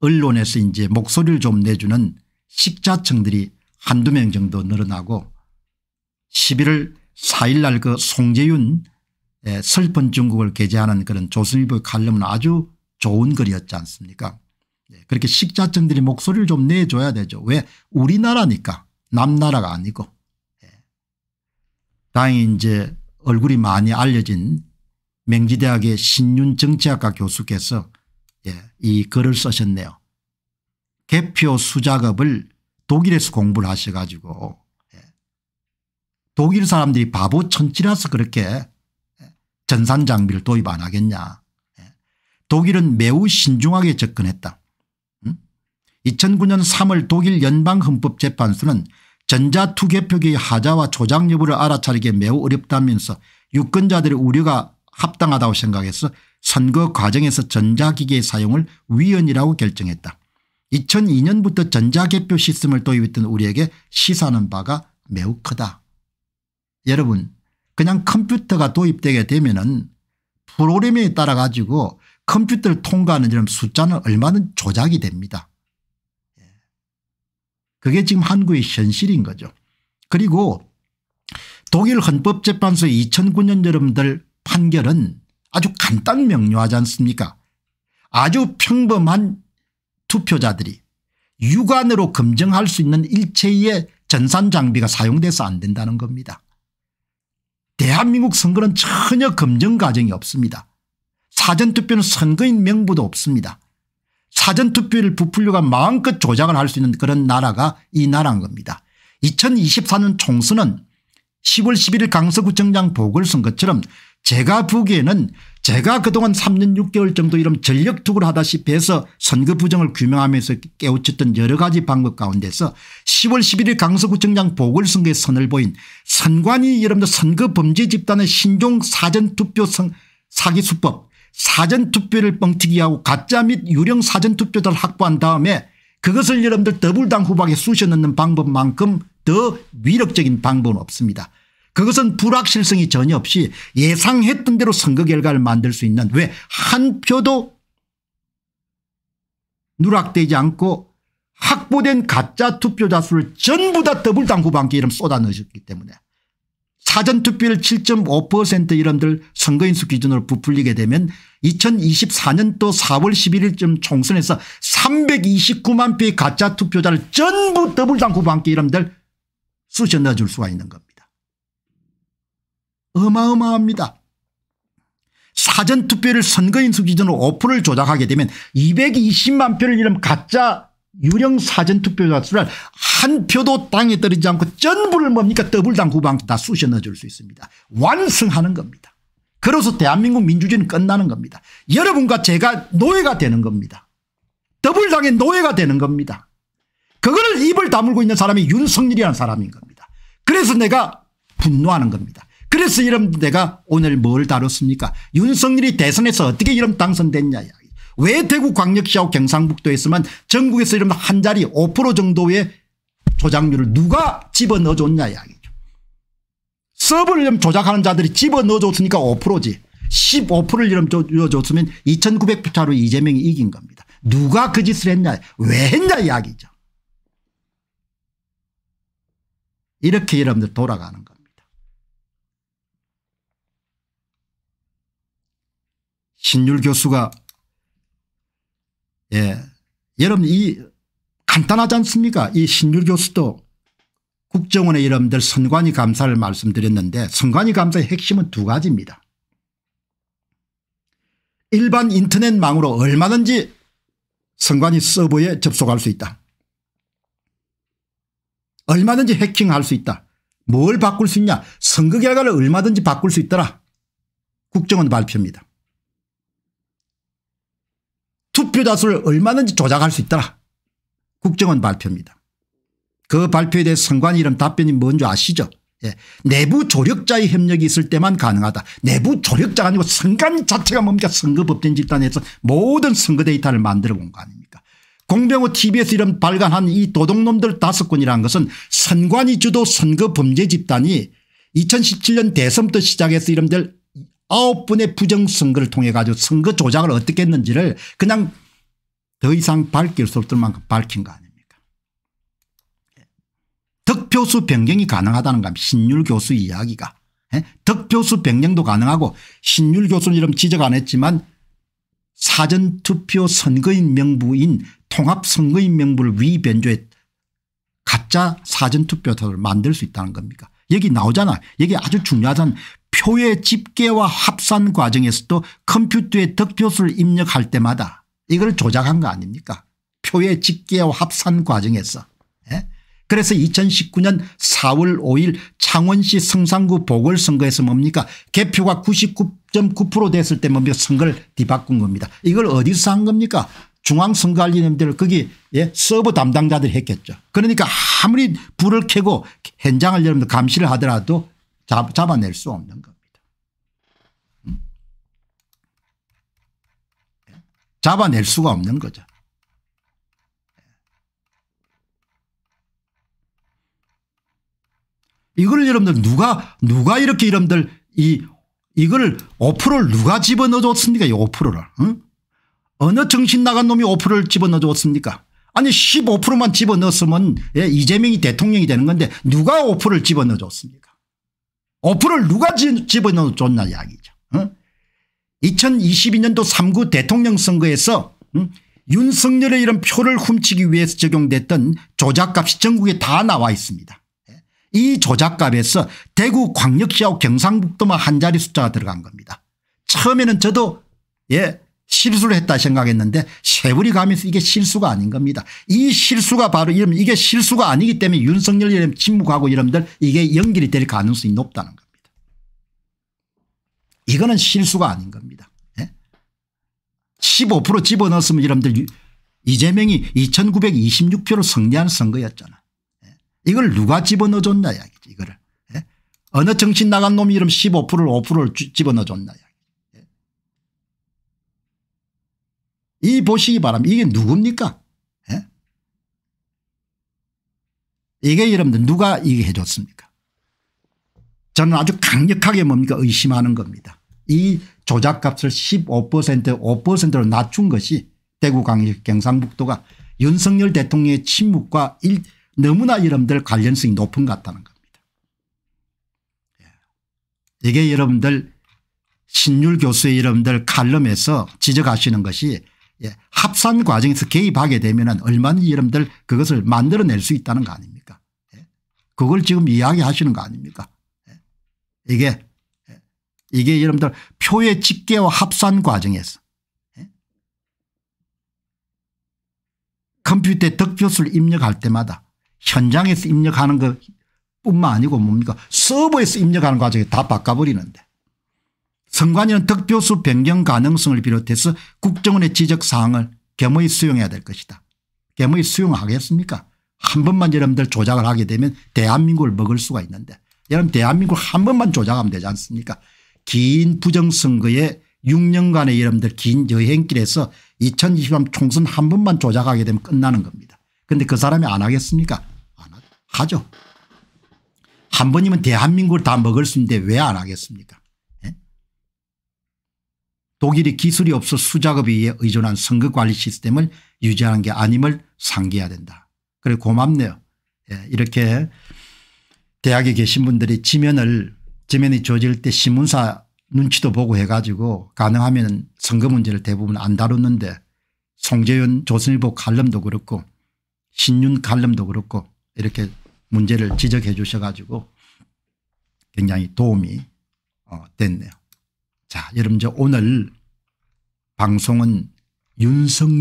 언론에서 이제 목소리를 좀 내주는 식자층들이 한두 명 정도 늘어나고 11월 4일 날 그 송재윤 예, 슬픈 중국을 게재하는 그런 조선일보 의 칼럼은 아주 좋은 글이었지 않습니까 네, 그렇게 식자층들이 목소리를 좀 내줘야 되죠. 왜 우리나라니까 남나라가 아니고 예. 다행히 이제 얼굴이 많이 알려진 명지대학의 신윤정치학과 교수께서 예, 이 글을 쓰셨네요. 개표 수작업을 독일에서 공부를 하셔가지고 예. 독일 사람들이 바보 천치라서 그렇게 예, 전산 장비를 도입 안 하겠냐. 예. 독일은 매우 신중하게 접근했다. 2009년 음? 3월 독일 연방헌법재판소는 전자투개표기 하자와 조작 여부를 알아차리기 매우 어렵다면서 유권자들의 우려가 합당하다고 생각해서 선거 과정에서 전자기기의 사용을 위헌이라고 결정했다. 2002년부터 전자개표 시스템을 도입했던 우리에게 시사하는 바가 매우 크다. 여러분 그냥 컴퓨터가 도입되게 되면 은 프로그램에 따라 가지고 컴퓨터를 통과하는 이런 숫자는 얼마든 조작이 됩니다. 예. 그게 지금 한국의 현실인 거죠. 그리고 독일 헌법재판소 2009년 여러분들 판결은 아주 간단 명료하지 않습니까 아주 평범한 투표자들이 육안으로 검증할 수 있는 일체의 전산장비가 사용돼서 안 된다는 겁니다. 대한민국 선거는 전혀 검증 과정이 없습니다. 사전투표는 선거인 명부도 없습니다. 사전투표를 부풀려가 마음껏 조작을 할 수 있는 그런 나라가 이 나라인 겁니다. 2024년 총선은 10월 11일 강서구청장 보궐선거처럼 제가 보기에는 제가 그동안 3년 6개월 정도 이런 전력투구를 하다시피 해서 선거 부정을 규명하면서 깨우쳤던 여러 가지 방법 가운데서 10월 11일 강서구청장 보궐선거에 선을 보인 선관위 여러분들 선거 범죄 집단의 신종 사전투표 사기 수법 사전투표를 뻥튀기하고 가짜 및 유령 사전투표자를 확보한 다음에 그것을 여러분들 더불당 후박에 쑤셔 넣는 방법만큼 더 위력적인 방법은 없습니다. 그것은 불확실성이 전혀 없이 예상했던 대로 선거 결과를 만들 수 있는 왜 한 표도 누락되지 않고 확보된 가짜 투표자 수를 전부 다 더블당 후반기 이름 쏟아 넣으셨기 때문에 사전투표율 7.5% 이름들 선거인수 기준으로 부풀리게 되면 2024년도 4월 11일쯤 총선에서 329만 표의 가짜 투표자를 전부 더블당 후반기 이름들 쑤셔 넣어줄 수가 있는 겁니다. 어마어마합니다. 사전투표를 선거인수 기준으로 5%를 조작하게 되면 220만 표를 잃은 가짜 유령 사전투표자 수를 한 표도 땅에 떨어지지 않고 전부를 뭡니까 더블당 후방 다 쑤셔 넣어줄 수 있습니다. 완성하는 겁니다. 그래서 대한민국 민주주의는 끝나는 겁니다. 여러분과 제가 노예가 되는 겁니다. 더블당의 노예가 되는 겁니다. 그거를 입을 다물고 있는 사람이 윤석열이라는 사람인 겁니다. 그래서 내가 분노하는 겁니다. 그래서 여러분 내가 오늘 뭘 다뤘습니까 윤석열이 대선에서 어떻게 이런 당선됐냐 왜 대구 광역시하고 경상북도에서만 전국에서 이런 한자리 5% 정도의 조작률을 누가 집어넣어줬냐 이야기죠. 서브를 조작하는 자들이 집어넣어줬으니까 5%지 15%를 이런 줬으면 2900표 차로 이재명이 이긴 겁니다. 누가 그 짓을 했냐 왜 했냐 이야기죠. 이렇게 여러분들 돌아가는 겁니다. 신율 교수가 예 여러분 이 간단하지 않습니까 이 신율 교수도 국정원의 여러분들 선관위 감사를 말씀드렸는데 선관위 감사의 핵심은 두 가지입니다. 일반 인터넷망으로 얼마든지 선관위 서버에 접속할 수 있다. 얼마든지 해킹할 수 있다. 뭘 바꿀 수 있냐 선거 결과를 얼마든지 바꿀 수 있더라. 국정원 발표입니다. 투표자 수를 얼마든지 조작할 수 있더라. 국정원 발표입니다. 그 발표에 대해 선관 이름 답변이 뭔지 아시죠? 예. 내부 조력자의 협력이 있을 때만 가능하다. 내부 조력자가 아니고 선관 자체가 뭡니까 선거법된 집단에서 모든 선거 데이터를 만들어 본 거 아닙니까 공병호 tbs 이름 발간한 이 도둑놈들 다섯 건이라는 것은 선관위 주도 선거 범죄 집단이 2017년 대선부터 시작해서 이름들 아홉 분의 부정선거를 통해 가지고 선거 조작을 어떻게 했는지를 그냥 더 이상 밝힐 수 없을 만큼 밝힌 거 아닙니까 득표수 변경이 가능하다는 겁니다. 신율 교수 이야기가. 예? 득표수 변경도 가능하고 신율 교수는 이름 지적 안 했지만 사전투표 선거인 명부인 통합선거인 명부를 위변조에 가짜 사전투표를 만들 수 있다는 겁니까 여기 나오잖아. 여기 아주 중요하잖아. 표의 집계와 합산 과정에서도 컴퓨터에 득표수를 입력할 때마다 이걸 조작한 거 아닙니까 표의 집계와 합산 과정에서 예? 그래서 2019년 4월 5일 창원시 성산구 보궐선거에서 뭡니까 개표가 99.9% 됐을 때 뭡니까 선거를 뒤바꾼 겁니다 이걸 어디서 한 겁니까 중앙선거관리님들회 거기 예? 서버 담당자들이 했겠죠. 그러니까 아무리 불을 켜고 현장을 여러분들 감시를 하더라도 잡, 아낼수 없는 겁니다. 음. 잡아낼 수가 없는 거죠. 예. 이걸 여러분들 누가 누가 이렇게 여러분들 이 이걸 5%를 누가 집어넣어줬습니까 이 5%를 응? 어느 정신 나간 놈이 5%를 집어넣어줬습니까 아니 15%만 집어넣었으면 예, 이재명이 대통령이 되는 건데 누가 5%를 집어넣어줬습니까 어플을 누가 집어넣어줬나 이야기죠. 어? 2022년도 3구 대통령 선거에서 음? 윤석열의 이런 표를 훔치기 위해서 적용됐던 조작값이 전국에 다 나와 있습니다. 예? 이 조작값에서 대구 광역시하고 경상북도만 한 자리 숫자가 들어간 겁니다. 처음에는 저도 예 실수를 했다 생각했는데 세월이 가면서 이게 실수가 아닌 겁니다. 이 실수가 바로 이러면 이게 실수가 아니기 때문에 윤석열 이름 침묵하고 여러분 이게 연결이 될 가능성이 높다는 겁니다. 이거는 실수가 아닌 겁니다. 예? 15% 집어넣었으면 여러분 이재명이 2926표로 승리한 선거였잖아. 예? 이걸 누가 집어넣어줬냐 이야기지 이거를. 예? 어느 정신 나간 놈이 이름 15%를 5%를 집어넣어줬냐 이야기. 이 보시기 바랍니다. 이게 누굽니까? 예? 이게 여러분들 누가 이게 해줬습니까? 저는 아주 강력하게 뭡니까 의심하는 겁니다. 이 조작값을 15% 5%로 낮춘 것이 대구 강의 경상북도가 윤석열 대통령의 침묵과 일, 너무나 여러분들 관련성이 높은 것 같다는 겁니다. 예. 이게 여러분들 신율 교수의 여러분들 칼럼에서 지적하시는 것이 예. 합산 과정에서 개입하게 되면 얼마든지 여러분들 그것을 만들어낼 수 있다는 거 아닙니까 예. 그걸 지금 이야기하시는 거 아닙니까 예. 이게 예, 이게 여러분들 표의 집계와 합산 과정에서 예, 컴퓨터에 득표수를 입력할 때마다 현장에서 입력하는 것 뿐만 아니고 뭡니까 서버에서 입력하는 과정에 다 바꿔버리는데 선관위는 득표수 변경 가능성을 비롯해서 국정원의 지적사항을 겸허히 수용해야 될 것이다. 겸허히 수용하겠습니까 한 번만 여러분들 조작을 하게 되면 대한민국을 먹을 수가 있는데 여러분 대한민국 한 번만 조작하면 되지 않습니까 긴 부정선거에 6년간의 여러분들 긴 여행길에서 2023 총선 한 번만 조작하게 되면 끝나는 겁니다. 그런데 그 사람이 안 하겠습니까 안 하죠. 한 번이면 대한민국을 다 먹을 수 있는데 왜 안 하겠습니까 독일이 기술이 없어 수작업에 의해 의존한 선거관리 시스템을 유지하는 게 아님을 상기해야 된다. 그래 고맙네요. 예, 이렇게 대학에 계신 분들이 지면을 지면이 조질 때 신문사 눈치도 보고 해가지고 가능하면 선거 문제를 대부분 안 다뤘는데 송재윤 조선일보 칼럼도 그렇고 신윤 칼럼도 그렇고 이렇게 문제를 지적해 주셔가지고 굉장히 도움이 어, 됐네요. 자, 여러분, 저 오늘 방송은 윤석